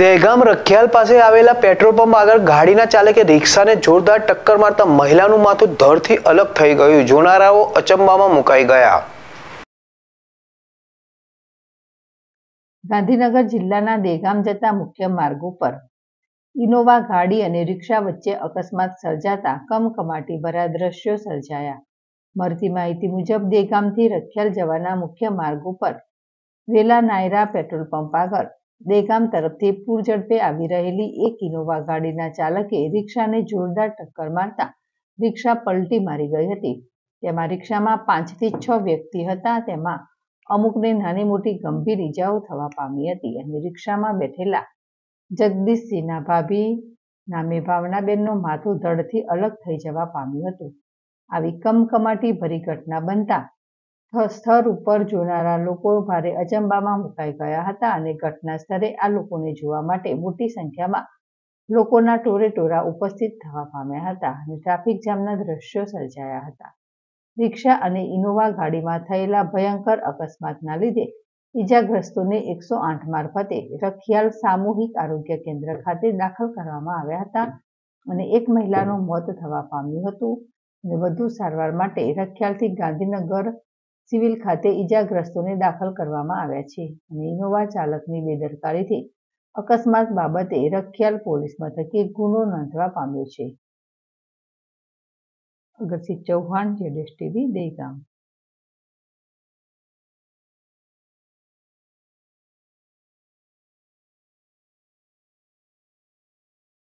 દહેગામ રખિયાલ પાસે આવેલા petrol pump આગળ ગાડીના ચાલકે રિક્ષાને જોરદાર ટક્કર મારતા મહિલાનું માથું ધરથી અલગ થઈ ગયું જોનારાઓ અચંબામાં મુકાઈ ગયા ગાંધીનગર જિલ્લાના દેગામ જતા મુખ્ય માર્ગ ઉપર ઇનોવા ગાડી અને રિક્ષા વચ્ચે અકસ્માત સર્જાતા કમકમાટી ભરા દ્રશ્યો સર્જાયા મળતી માહિતી મુજબ દેગામથી રખિયાલ જવાના મુખ્ય માર્ગ ઉપર વેલા નાયરા પેટ્રોલ પંપ આગળ દેગામ તરફથી પૂરઝડપે આવી રહેલી એક ઇનોવા ગાડીના ચાલકે રિક્ષાને જોરદાર ટક્કર મારતા રિક્ષા પલટી મારી ગઈ હતી તેમાં રિક્ષામાં પાંચથી છ વ્યક્તિ હતા તેમાં અમુકને નાની મોટી ગંભીર ઇજાઓ થવા પામી હતી અને રિક્ષામાં બેઠેલા જગદીશસિંહના ભાભી નામે ભાવનાબેનનું માથું ધડથી અલગ થઈ જવા પામ્યું હતું આવી કમકમાટી ભરી ઘટના બનતા સ્થળ ઉપર જોનારા લોકો ભારે અચંબામાં મુકાઈ ગયા હતા અને ઘટના સ્થળે આ લોકોને જોવા માટે મોટી સંખ્યામાં લોકોના ટોરે ટોરેટોરા ઉપસ્થિત થવા પામ્યા હતા અને ટ્રાફિક જામના દ્રશ્યો સર્જાયા હતા રિક્ષા અને ઇનોવા ગાડીમાં થયેલા ભયંકર અકસ્માતના લીધે ઈજાગ્રસ્તોને એકસો આઠ મારફતે રખિયાલ સામૂહિક આરોગ્ય કેન્દ્ર ખાતે દાખલ કરવામાં આવ્યા હતા અને એક મહિલાનું મોત થવા પામ્યું હતું અને વધુ સારવાર માટે રખિયાલથી ગાંધીનગર સિવિલ ખાતે ઈજાગ્રસ્તોને દાખલ કરવામાં આવ્યા છે અને ઇનોવા ચાલકની બેદરકારીથી અકસ્માત બાબતે રખિયાલ પોલીસ મથકે ગુનો નોંધવા પામ્યો છે અગરસિંહ ચૌહાણ જેડેશ ટીવી દહેગામ